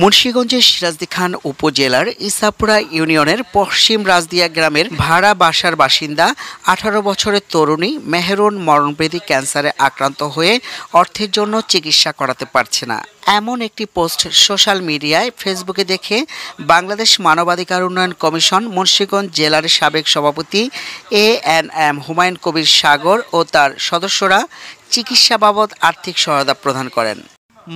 মুন্সীগঞ্জের সিরাজদি খান উপজেলার ইসাপুরা ইউনিয়নের পশ্চিম রাজদিয়া গ্রামের ভাড়া বাসার বাসিন্দা আঠারো বছরের তরুণী মেহরুন মরণবেদি ক্যান্সারে আক্রান্ত হয়ে অর্থের জন্য চিকিৎসা করাতে পারছে না এমন একটি পোস্ট সোশ্যাল মিডিয়ায় ফেসবুকে দেখে বাংলাদেশ মানবাধিকার উন্নয়ন কমিশন মুন্সীগঞ্জ জেলার সাবেক সভাপতি A N M Humayun Kabir Sagar ও তার সদস্যরা চিকিৎসা বাবদ আর্থিক সহায়তা প্রদান করেন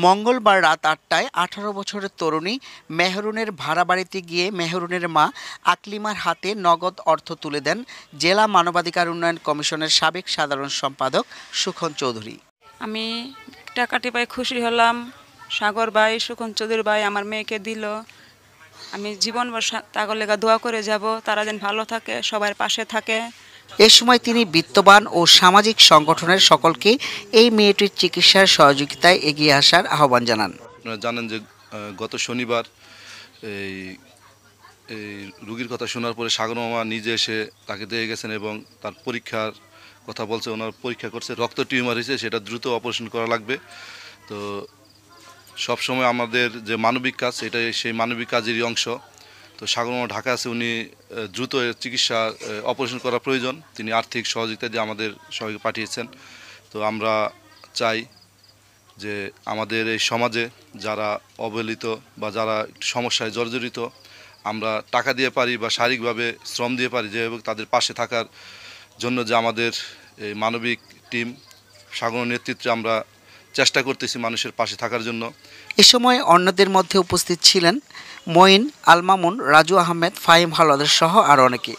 মঙ্গলবার রাত আটটায় আঠারো বছরের তরুণী মেহরুনের ভাড়া বাড়িতে গিয়ে মেহরুনের মা আকলিমার হাতে নগদ অর্থ তুলে দেন জেলা মানবাধিকার উন্নয়ন কমিশনের সাবেক সাধারণ সম্পাদক সুখন চৌধুরী আমি টাকাটি পাই খুশি হলাম সাগর ভাই সুখন চৌধুরী ভাই আমার মেয়েকে দিল আমি জীবনভর তাগর লেগা দোয়া করে যাব তারা যেন ভালো থাকে সবার পাশে থাকে এ সময় তিনি বিত্তবান ও সামাজিক সংগঠনের সকলকে এই মেয়েটির চিকিৎসার সহযোগিতায় এগিয়ে আসার আহ্বান জানান জানেন যে গত শনিবার এই এই রুগীর কথা শোনার পরে সাগর মামা নিজে এসে তাকে দিয়ে গেছেন এবং তার পরীক্ষার কথা বলছে ওনার পরীক্ষা করছে রক্ত টিউমার হয়েছে সেটা দ্রুত অপারেশন করা লাগবে তো সবসময় আমাদের যে মানবিক কাজ সেটাই সেই মানবিক কাজেরই অংশ তো সাগরমা ঢাকা আছে উনি দ্রুত চিকিৎসা অপারেশন করা প্রয়োজন তিনি আর্থিক সহযোগিতা দিয়ে আমাদের সবাইকে পাঠিয়েছেন তো আমরা চাই যে আমাদের এই সমাজে যারা অবহেলিত বা যারা সমস্যায় জর্জরিত আমরা টাকা দিয়ে পারি বা শারীরিকভাবে শ্রম দিয়ে পারি যেভাবে তাদের পাশে থাকার জন্য যে আমাদের এই মানবিক টিম সাগর নেতৃত্বে আমরা চেষ্টা করতেছি মানুষের পাশে থাকার জন্য এ সময় অন্যদের মধ্যে উপস্থিত ছিলেন মঈন আলমামুন রাজু আহমেদ ফাহিম হালদার সহ আরও অনেকে